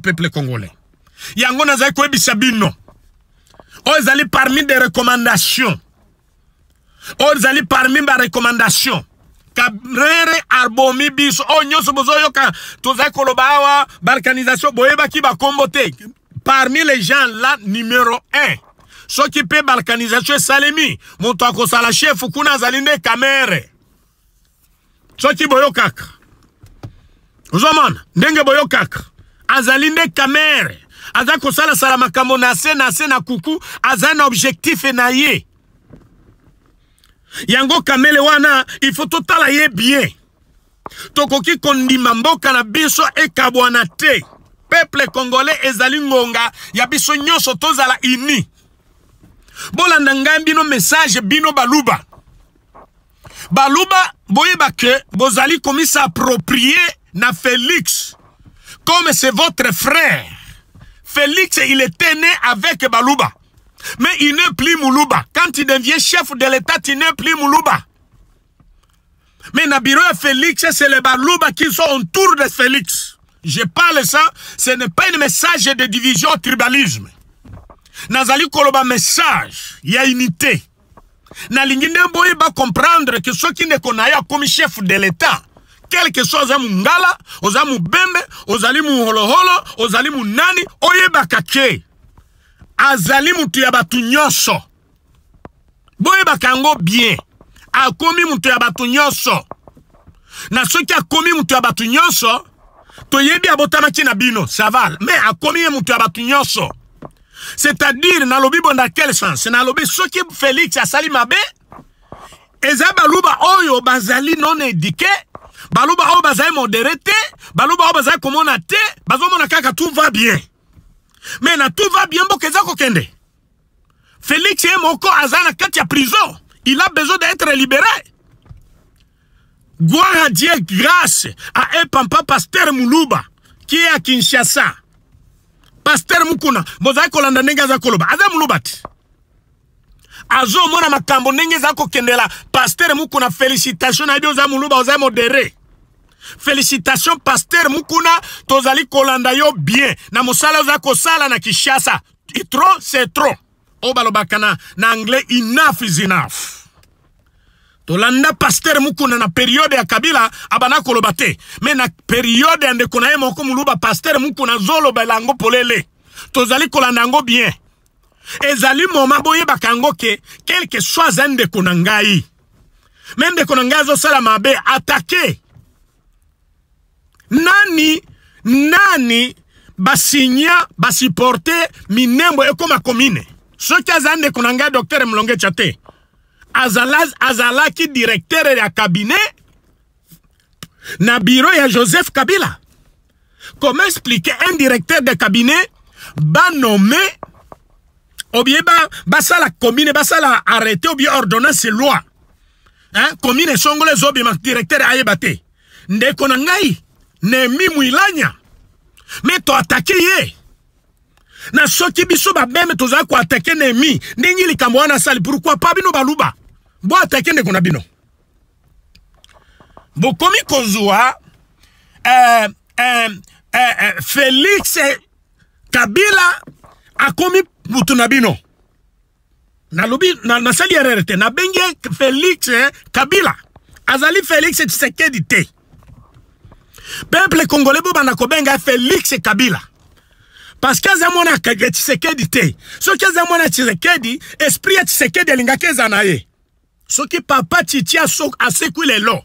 peuple congolais yango nazali koyebisa bino oyo parmi des recommandations oyo zali parmi recommandation. kabrere Arbomi biso ka to bozoyoka bawa, lobawa balkanisation boyeba ki ba kombote. parmi les gens la numéro 1 soki salemi, balkanisation salemi. moto sala chef kuna azali kamere. kamere soki boyokak. Zoman, ndenge boyokak. azali nde kamere aza kosalasala makambo na se na se na kuku aza na objectife na ye yango kamele wana ifo totala ye bien tokoki kondima mboka na biso ekabwana te peuple congolais ezali ngonga ya biso nyonso tozala ini bolanda ngai bino message bino baluba baluba boyeba ke bozali komisa approprie na félix comme c'est votre frère. Félix, il était né avec Balouba. Mais il n'est plus Moulouba. Quand il devient chef de l'État, il n'est plus Moulouba. Mais Nabiro et Félix, c'est les Balouba qui sont autour de Félix. Je parle ça, ce n'est pas un message de division, tribalisme. Nazali Koloba message, il y a unité. Nalingine va comprendre que ceux qui ne connaissent pas comme chef de l'État, quelque soit oza mungala oza mubembe ozali muholoholo ozali munani oyebaka ke azali moto ya bato nyonso boyebaka yango bien akomi moto ya bato nyonso na soki akomi moto ya bato nyonso toyebi abotamaki na bino saval me akomi ye moto ya bato nyonso c'est-à-dire nalobi bonda quel sens nalobi soki félix asali mabe eza baluba oyo bazali non édike baloba oyo bazali modere te baloba oyo bazali komona te bazomona kaka tout va bien me na tout va bien mboka eza kokende félix ye moko azali na kati ya prison il a besoin d'être libéré gloire à dieu grâce à un pampa paster muluba qui est à kinshasa paster mukuna bozali kolanda ndenge aza koloba aza muluba te azo mona makambo ndenge eza kokendela paster mukuna félicitation na yebi oza moluba oza modere félicitation paster mukuna tozali kolanda yo bien na mosala oza kosala na kishasa tro c'est trop oyo balobaka na, anglais enough is enough tolanda paster mukuna na periode ya kabila abana koloba te me na periode ya ndeko na ye moko moluba paster mukuna azoloba yango polele tozali kolanda yango bien ezali moma boye Bakango ke quelque soit zende de mende Konangai même de mabe atake nani nani basinya Basiporte. minembo ekoma komine soki qui a docteur konanga docteur molongecha azalaki azala directeur ya cabinet na bureau ya joseph kabila comment expliquer un directeur de cabinet nommé obiye basala commune basala arrêté obiye ordonnance loi hein? commune esongolo ezobima directeur ayeba te ndeko na ngai nemi mwilanya me toatake ye na soki biso babeme tozala koatake nemi ndenge likambo wana asali pourkui pa bino baluba bo atake ndeko na bino bokomi kozwa euh, euh, euh, euh, félix kabila akomi butu na bino nalobi nasali na erreur te nabengi félix eh, kabila azali félix tshisekedi te peuple congolais bobanda kobenga félix kabila parce que aza mwana ya tshisekedi te soki aza mwana ya tshisekedi esprit ya tshisekedi alingaki eza na ye soki papa titi asekwi lelo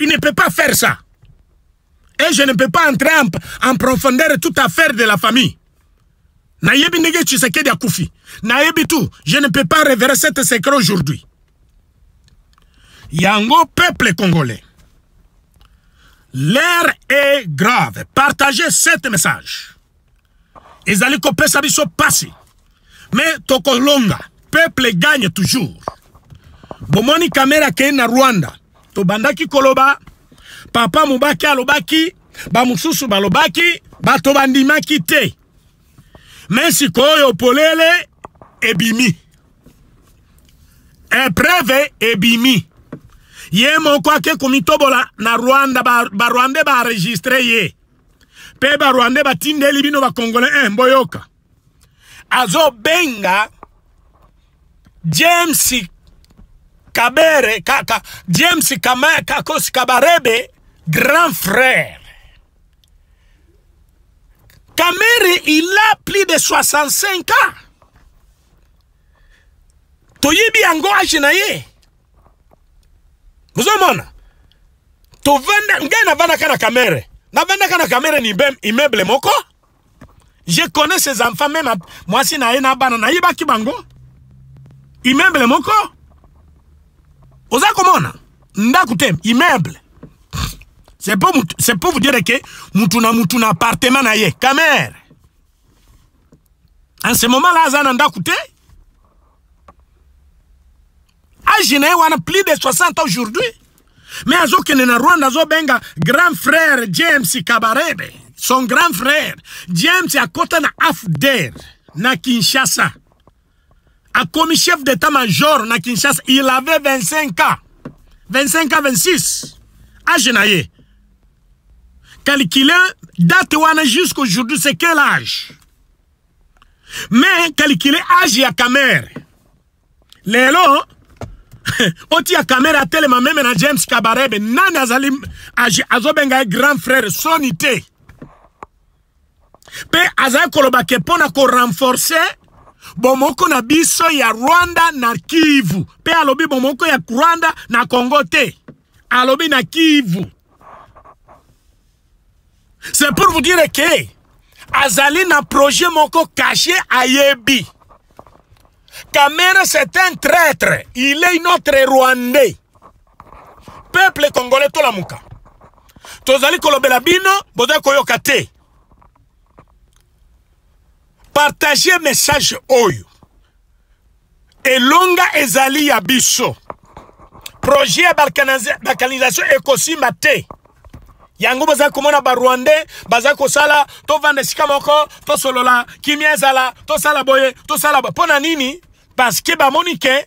il ne peut pas faire ça et je ne peux pas entrer en, en profondeur toute affaire de la famille nayebi ndenge tshisekedi akufi nayebi tu je ne peux pas révéler cette secret aujourd'hui yango peuple congolais l'air est grave partagez cette message ezali kopesa biso pasi Mais tokolonga peuple gagne toujours bomoni kamera kena na rwanda tobandaki koloba papa mobaki alobaki bamosusu balobaki bato ma me sikoyo polele ebimi epreve ebimi ye moko ake komi tobola na rwanda barwande ba baenregistre ye mpe barwande batindeli bino bakongole eh, mboyoka azobenga james kabere kaka james kamakosi kabarebe grand frère Kamere, il a plus de 65 ans. toyebi yango age na ye bozomona tovanda ngai navandaka na camere navandaka na camere ni immeuble moko je connais ses enfants me na mwasi na ye na bana nayebaki bango immeuble moko oza komona ndako te immeuble C'est pour, pour vous dire que mutuna mutuna appartement na ye, En ce moment-là, Azananda Kouté, Ajiné, on a plus de 60 aujourd'hui. Mais azokene na Rwanda un grand frère James Kabarebe, son grand frère James akota na AFDER na Kinshasa. comme chef d'état-major na Kinshasa, il avait 25 ans. 25 ans, 26. A Ajenaye calculer date wana jusqu'aujourd'hui, c'est quel âge Mais calculer âge ya kamere. Lelo, oti ya caméra tellement meme na James Kabarebe, nani azali age azobenga grand frère sonité Pe azali kolobake ke pona ko renforcer bomoko na biso ya Rwanda na Kivu. Pe alobi bomoko ya Rwanda na Congo te. Alobi na Kivu. C'est pour vous dire que Azali na projet moko caché à Yebi. Kamere, c'est un traître. Il est notre Rwandais. Peuple congolais, tout la mouka. Tozali kolobela bino, koyokate. Partagez Partagez message Et Elonga ezali ya biso. Projet balkanisation ekosimba te yango baza komona barwande, baza kosala Vande esika moko solola kimia Zala, tosala boye tosala boye Pona nini parce que bamonike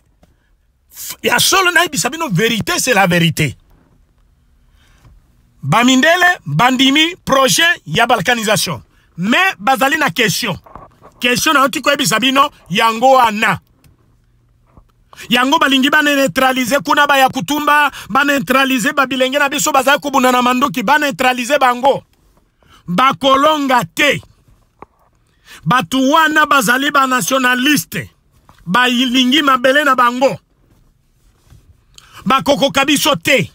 ya solo nayebisa vérité c'est la vérité bamindele bandimi projet ya balkanisation me bazali na question question nayo tikoyebisa ibisabino, yango ana yango balingi baneutralize kuna baya kutumba baneutralize babilenge na biso bazali kobunda na manduki baneutralize bango bakolonga te bato wana bazali banationaliste balingi mabele na bango bakokoka biso te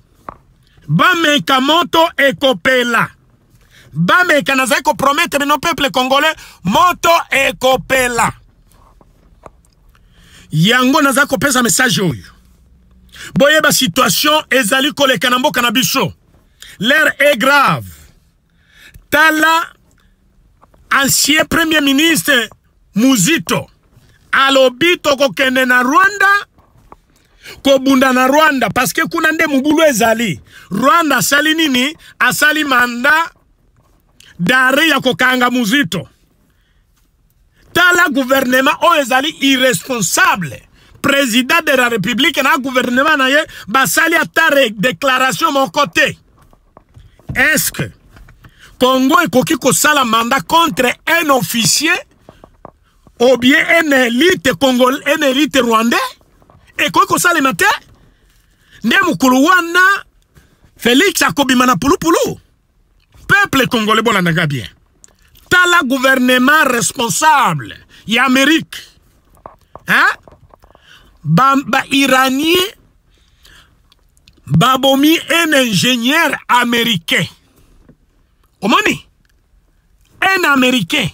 bameka moto ekopela bameka nazali koprometre no peuple congolais moto ekopela yango naza kopesa message oyo boyeba situation ezali koleka na mboka na biso l'air est grave tala ancien premier ministre muzito alobi tokokende na rwanda kobunda na rwanda parceke kuna nde mobulu ezali rwanda asali nini asali manda dare ya kokanga muzito tala guvernema oyo ezali irresponsable président de la république na guvernema na ye basali ata déclaration moko te est ce que congo ekoki kosala mandat contre un officier ou bien un élite congol un élite rwandais ekoki kosalema te nde mokolo wana félix akobima na pulupulu peuple congolais bolandanga bien le gouvernement responsable y a Amérique hein? Bamba iranien babomi un ingénieur américain omoni un américain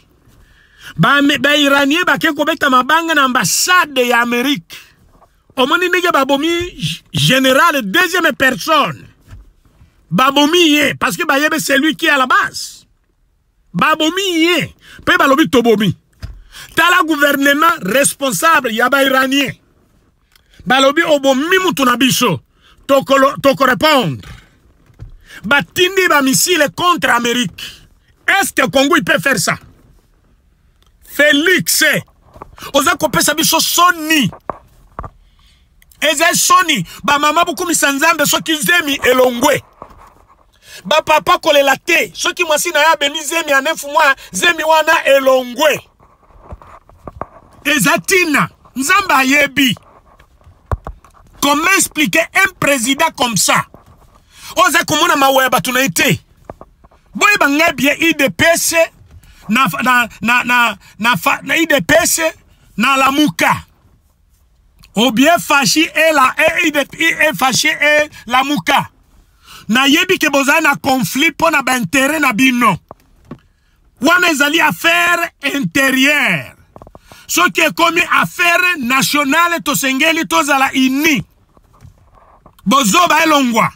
iranien, ba bake kobeta mabanga na ambassade ya amérique omoni ndenge babomi général deuxième personne babomi parce que c'est lui qui est à la base babomi ye mpe balobi tobomi tala guvernema responsable ya bairanien balobi obomi mutu na biso tokorépondre batindi bamisile contre amérique est ce que congo ipe faire ça félix oza kopesa biso soni eza soni bamama bokumisa nzambe soki zemi elongwe kole la te ki mwasi na ya Beni zemi en nefu mwa zemi wana elongwe Ezatina, Nzamba yebi. comment expliquer un président comme ça oza komona mawa ya Boye na te boyeba ngai bien idps na, na, na, na, na, na idps na la lamuka ou bien fâché e la e, e, fâché et la mouka. nayebi ke bozali na conflit mpo na baintere na bino wana ezali affaire intérieure soki ekomi affaire nationale tosengeli tozala uni bozoba elongwa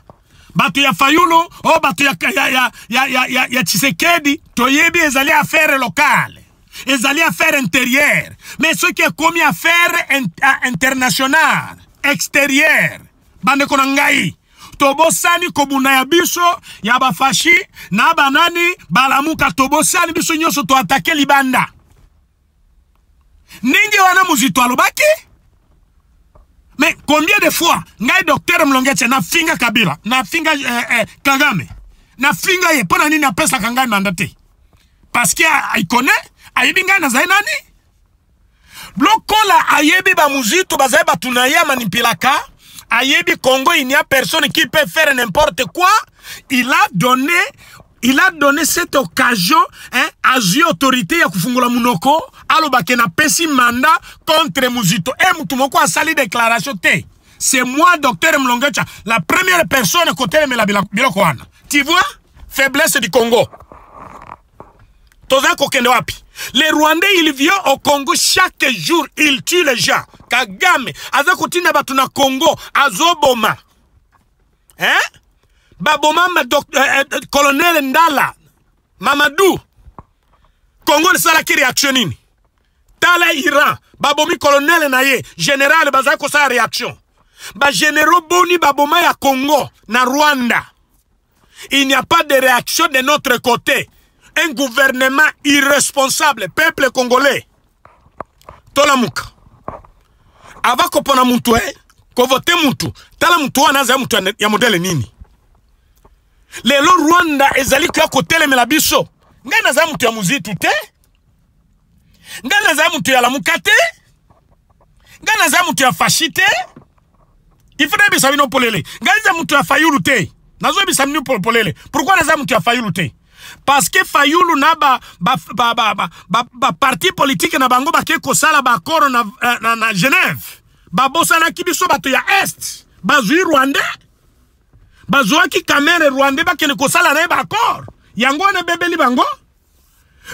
bato ya fayulu o bato ya, ya, ya, ya, ya, ya, ya tshisekedi toyebi ezali affaire locale ezali affaire intérieure mais soki ekomi affaire in, ah, internationale extérieure bandeko na ngai tobosani kobuna ya biso ya bafashi na banani balamuka tobosani biso nyonso toatake libanda ndenge wana mozito alobaki me combien de fois ngai docteur mlongetye nafinga kabila nafinga eh, eh, kagame nafinga ye mpo na nini apesaka ngai manda te parceke aikone ayebi ngai nazali nani lokola ayebi bamozito bazali bato na ye amanipelaka Ayebi Congo, il n'y a personne qui peut faire n'importe quoi. Il a donné il a donné cette occasion hein, à Zio autorité ya kufungula munoko alobaki napesi mandat contre muzito Et a a une déclaration c'est moi docteur mlongecha la première personne kotelemela biloko tu vois faiblesse du congo les rwandais ils viennent au congo chaque jour ils tuent les gens kagame aza à bato congo azoboma hein? baboma euh, euh, euh, colonel ndala mamadou congo la pas réactionne. tala iran babomi colonel na le général bazali réaction. Le général boni baboma ya congo na rwanda il n'y a pas de réaction de notre côté un gouvernement irresponsable peuple congolais tolamuka ava kopona mutu e eh, kovote mutu tala mutu wana azali mutu ya modele nini lelo rwanda ezali koya kotelemela biso ngai nazali mutu ya muzitu te ngai nazali mutu ya lamuka te ngai mutu ya fashi te ifuna yebisa bino polele ngai naza mutu ya fayulu te nazoyebisa bino polele pourkui naza mutu ya fayulu te parce que fayulu na parti politique na bango bake kosala bakoro na, na, na genève babosanaki biso bato ya este bazwi rwandais bazwaki kamere rwandais ko kosala na ba baakor yango wana ebebeli bango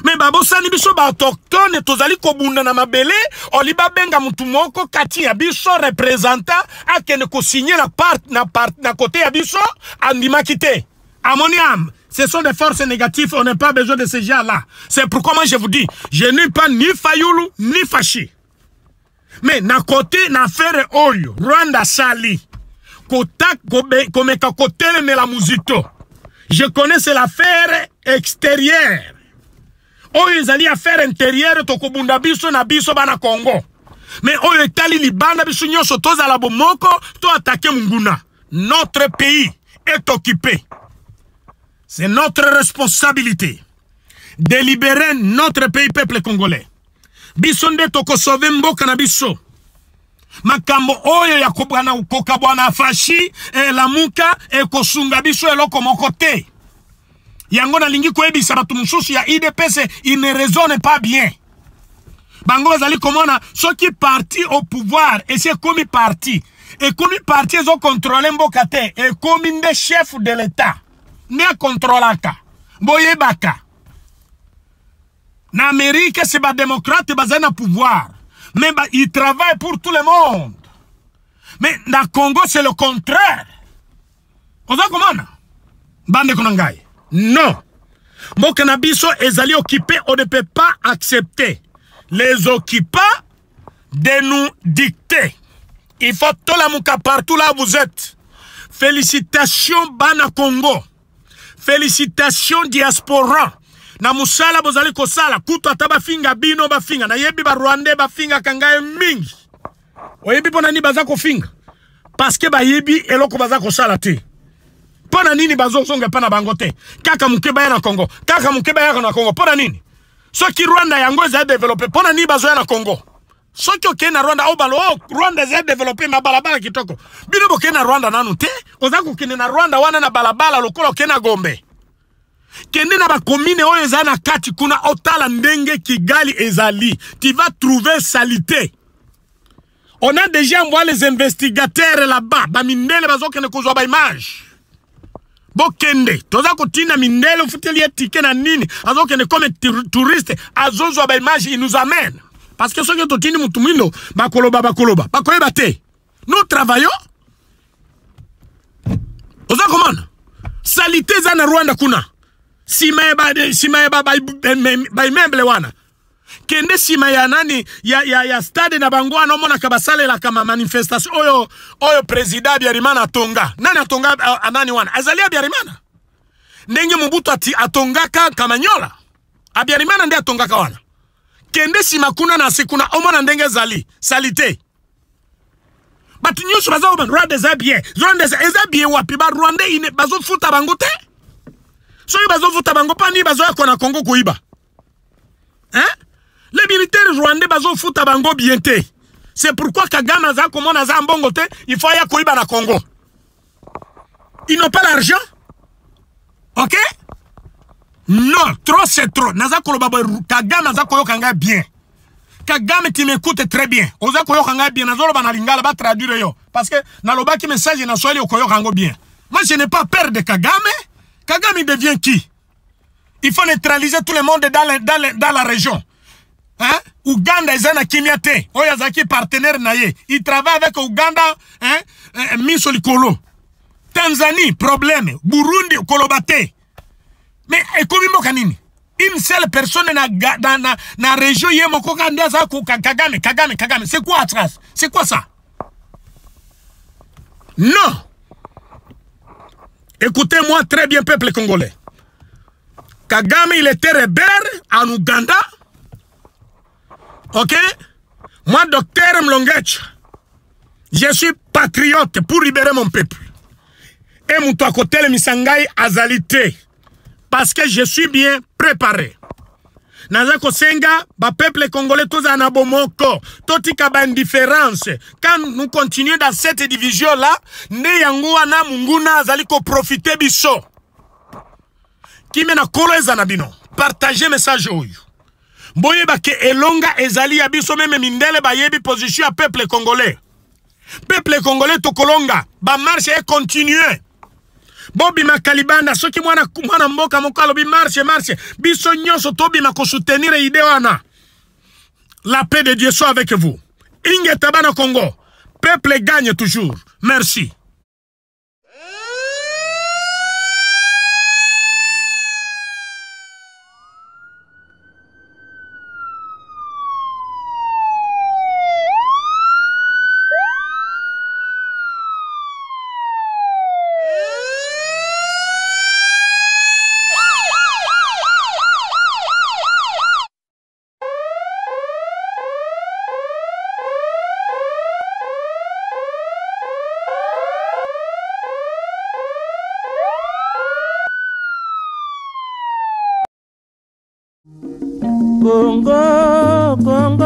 me babosani biso baautochtone tozali kobunda na mabele oli benga mutu moko kati ya biso akene ko signer na, part, na, part, na kote ya biso andi te amoniam ce sont des forces négatives, on n'a pas besoin de ces gens-là. C'est pourquoi moi je vous dis, je n'ai pas ni Fayoulou, ni Fachi. Mais na côté, n'a faire Oyo, Rwanda Sali, Kota Komeka la Melamuzito. Je connais l'affaire extérieure. Oyo zali affaire intérieure tokobunda biso na biso bana Congo. Mais oyo etali libanda biso nyonso la bomoko to attaquer munguna. Notre pays est occupé. C'est notre responsabilité de libérer notre pays peuple congolais. Bisonde toko mboka na biso. makambo oyo ya kokabwa na fashi elamuka eh, ekosunga eh, biso eloko moko te na lingi kwebi bato mosusu ya IDPC ine raisonne pas bien bango zali komona soki parti au pouvoir esi ekomi parti ekomi parti ezokontrole mboka te ekomi nde chef de l'État ne boye ça. En Amérique c'est bademokrate a na pouvoir mais bah, il travaille pour tout le monde mais le congo c'est le contraire Vous komona bandeko na ngai non Mon cannabis biso ezali occupé on ne peut pas accepter les occupants de nous dicter il faut soyez partout là vous êtes félicitations bana congo félicitations diaspora na musala bozali kosala Kuto ataba tabafinga bino bafinga yebi ba bafingaka kangaye mingi oyebi pona na nini baza kofinga que yebi eloko baza kosala te Pona ni nini bazo songa na kaka mukeba na congo kaka mukeba ya na congo Pona nini soki rwanda yango develope Pona bazoya na congo soki okei na rwanda obala o oh, rwanda eza develope mabalabala kitoko bino bokei na rwanda nanu te oza kokende na rwanda wana na balabala lokola okei na gombe kende na bakomine oyo eza na kati kuna otala ndenge kigali ezali tu vas trouver salite on a déjà envoyé les investigateurs là-bas bamindele bazokende kozwa baimage bokende toza kotinda mindele ofuteli ye tike na nini azokende comme touriste azozwa baimage inous amène parce que soki totindi mutu mwindo bakoloba bakoloba bakoyeba te nous travaillons oza komona salite eza na rwanda kuna nsima ya baimeuble wana kende nsima ya nani ya, ya, ya stade na bango wana omonaka basalelaka manifestation oyo oyo président abiarimana atonga nani atonga nani wana azali abiarimana ndenge mobutu atongaka kamanyola abiarimana nde atongaka wana kende kuna na sikuna kuna omona ndenge zali salite but nyonso baza koba rwanda eza bien rwanda eza bien wapi barwanda ine futa bango te bazo futa bango pani bazo bazoyako na congo kuiba hein? le militaire rwandais futa bango bien te c'est pourquoi Kagana za komona za mbongo te il faut ya kuiba na congo ils n'ont pas l'argent ok non, trop c'est trop. Naza kolobabo kagame naza koyokanga bien. Kagame tu m'écoute très bien. Oza koyokanga bien nazolo banalingala ba traduire yo parce que qui message na swali okoyokango bien. Moi je n'ai pas peur de Kagame. Kagame devient qui Il faut neutraliser tout le monde dans, dans, dans la région. Hein? Ouganda eza na kimia te. partenaire na Il travaille avec Ouganda hein? Euh, Tanzanie problème. Burundi Kolobate. Mais comme eh, une seule personne na, la région c'est quoi c'est quoi ça non écoutez-moi très bien peuple congolais Kagame il était rebelle en Ouganda ok moi docteur Mlongetch je suis patriote pour libérer mon peuple et mon toi côté le azali Azalité parce que je suis bien préparé Senga, le peuple congolais en qui a une indifférence. quand nous continuons dans cette division là ne munguna azali profiter biso Kimena na kolo na bino partagez message ke elonga ezali ya biso même mindele la position à peuple congolais peuple congolais marche est continuée. bobima kalibanda soki mwana, mwana mboka moko alobi marshe marshe biso nyonso tobima kosutenire ide wana la paix de dieu soit avec vous ingeta bana congo peuple gagne toujours merci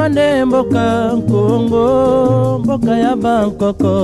wana nde mboka nkongo mboka ya bankoko